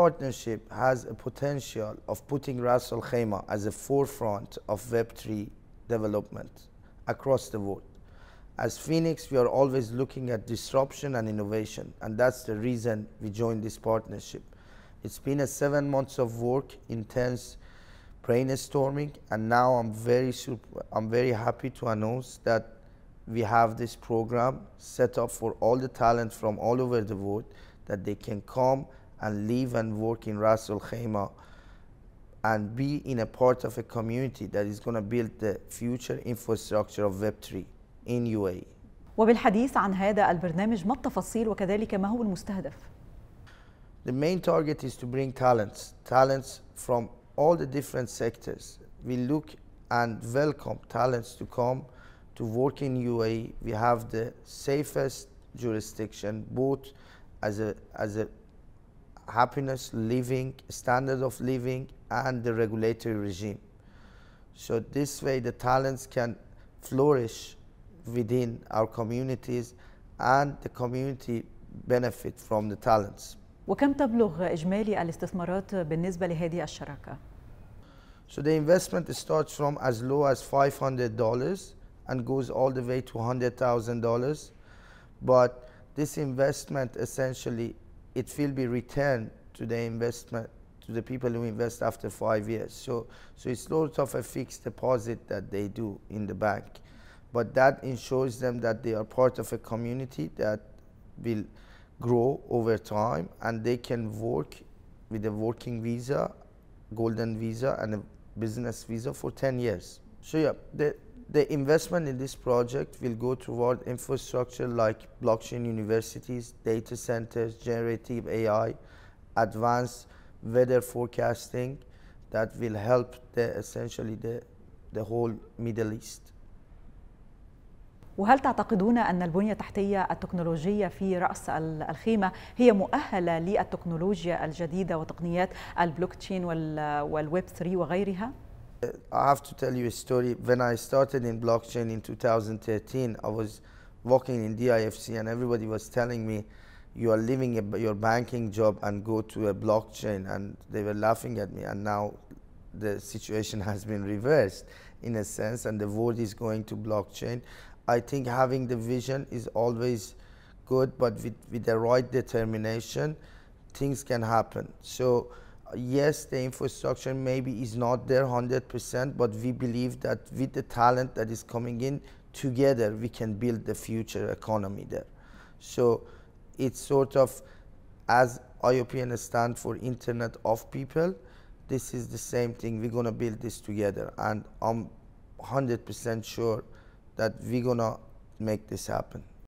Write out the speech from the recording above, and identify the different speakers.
Speaker 1: partnership has a potential of putting Ras Al Khaimah as a forefront of Web3 development across the world. As Phoenix, we are always looking at disruption and innovation, and that's the reason we joined this partnership. It's been a seven months of work, intense brainstorming, and now I'm very I'm very happy to announce that we have this program set up for all the talent from all over the world that they can come and live and work in Ras Al Khaimah and be in a part of a community that is going to build the future infrastructure of Web3 in UAE.
Speaker 2: وبالحديث عن هذا البرنامج ما التفاصيل وكذلك ما هو المستهدف؟
Speaker 1: The main target is to bring talents, talents from all the different sectors. We look and welcome talents to come to work in UAE. We have the safest jurisdiction, both as a, as a happiness, living, standard of living, and the regulatory regime. So this way the talents can flourish within our communities and the community benefit from the talents.
Speaker 2: وكم تبلغ إجمالي الاستثمارات بالنسبة لهذه الشراكة؟
Speaker 1: So the investment starts from as low as $500 and goes all the way to $100,000. But this investment essentially it will be returned to the investment to the people who invest after five years. So, so it's sort of a fixed deposit that they do in the bank, but that ensures them that they are part of a community that will grow over time and they can work with a working visa, golden visa, and a business visa for 10 years. So yeah, the, the investment in this project will go toward infrastructure like blockchain universities, data centers, generative AI, advanced weather forecasting that will help the, essentially the, the whole Middle East.
Speaker 2: وهل تعتقدون أن البنية التحتية التكنولوجية في رأس الخيمة هي مؤهلة للتكنولوجيا الجديدة وتقنيات البلوكتشين والويب 3 وغيرها؟
Speaker 1: I have to tell you a story. When I started in blockchain in 2013, I was working in DIFC and everybody was telling me, you are leaving a, your banking job and go to a blockchain. And they were laughing at me. And now the situation has been reversed in a sense, and the world is going to blockchain. I think having the vision is always good, but with, with the right determination, things can happen. So yes, the infrastructure maybe is not there 100%, but we believe that with the talent that is coming in, together we can build the future economy there. So it's sort of, as IOPN stands for Internet of People, this is the same thing. We're going to build this together. And I'm 100% sure that we're going to make this happen.